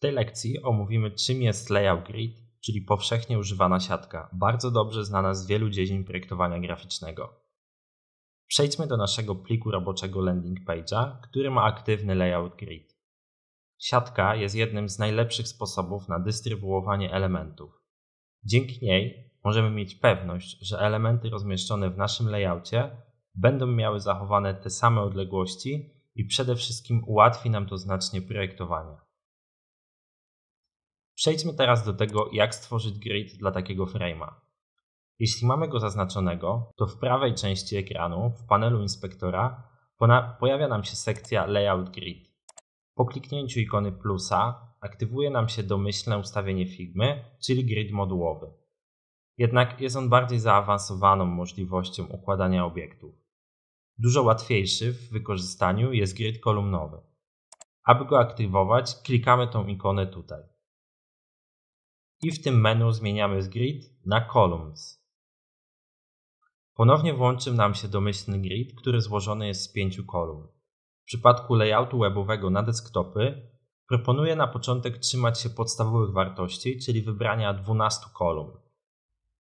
tej lekcji omówimy, czym jest layout grid, czyli powszechnie używana siatka, bardzo dobrze znana z wielu dziedzin projektowania graficznego. Przejdźmy do naszego pliku roboczego landing page'a, który ma aktywny layout grid. Siatka jest jednym z najlepszych sposobów na dystrybuowanie elementów. Dzięki niej możemy mieć pewność, że elementy rozmieszczone w naszym layoutie będą miały zachowane te same odległości i przede wszystkim ułatwi nam to znacznie projektowanie. Przejdźmy teraz do tego, jak stworzyć grid dla takiego frame'a. Jeśli mamy go zaznaczonego, to w prawej części ekranu, w panelu inspektora, pojawia nam się sekcja Layout Grid. Po kliknięciu ikony plusa aktywuje nam się domyślne ustawienie Figmy, czyli grid modułowy. Jednak jest on bardziej zaawansowaną możliwością układania obiektów. Dużo łatwiejszy w wykorzystaniu jest grid kolumnowy. Aby go aktywować, klikamy tą ikonę tutaj i w tym menu zmieniamy z grid na columns. Ponownie włączył nam się domyślny grid, który złożony jest z pięciu kolumn. W przypadku layoutu webowego na desktopy proponuję na początek trzymać się podstawowych wartości, czyli wybrania 12 kolumn.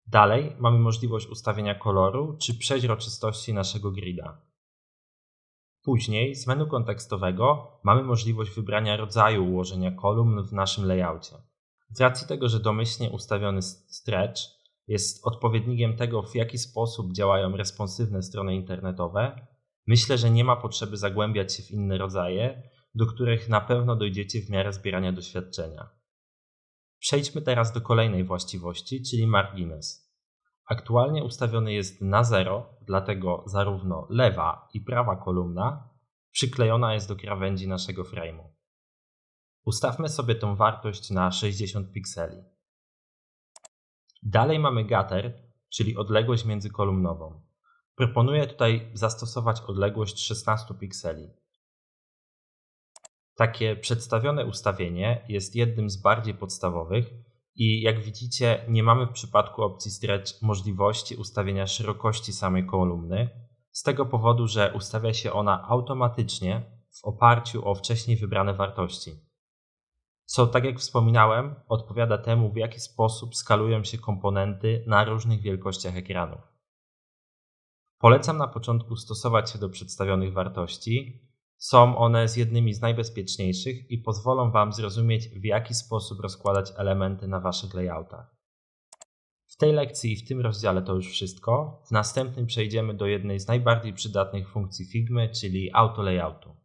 Dalej mamy możliwość ustawienia koloru czy przeźroczystości naszego grida. Później z menu kontekstowego mamy możliwość wybrania rodzaju ułożenia kolumn w naszym layoutie. Z racji tego, że domyślnie ustawiony stretch jest odpowiednikiem tego, w jaki sposób działają responsywne strony internetowe, myślę, że nie ma potrzeby zagłębiać się w inne rodzaje, do których na pewno dojdziecie w miarę zbierania doświadczenia. Przejdźmy teraz do kolejnej właściwości, czyli margines. Aktualnie ustawiony jest na zero, dlatego zarówno lewa i prawa kolumna przyklejona jest do krawędzi naszego frame'u. Ustawmy sobie tą wartość na 60 pikseli. Dalej mamy gutter, czyli odległość międzykolumnową. Proponuję tutaj zastosować odległość 16 pikseli. Takie przedstawione ustawienie jest jednym z bardziej podstawowych i jak widzicie nie mamy w przypadku opcji stretch możliwości ustawienia szerokości samej kolumny z tego powodu, że ustawia się ona automatycznie w oparciu o wcześniej wybrane wartości co, tak jak wspominałem, odpowiada temu, w jaki sposób skalują się komponenty na różnych wielkościach ekranów. Polecam na początku stosować się do przedstawionych wartości. Są one z jednymi z najbezpieczniejszych i pozwolą Wam zrozumieć, w jaki sposób rozkładać elementy na Waszych layoutach. W tej lekcji i w tym rozdziale to już wszystko. W następnym przejdziemy do jednej z najbardziej przydatnych funkcji Figmy, czyli auto layoutu.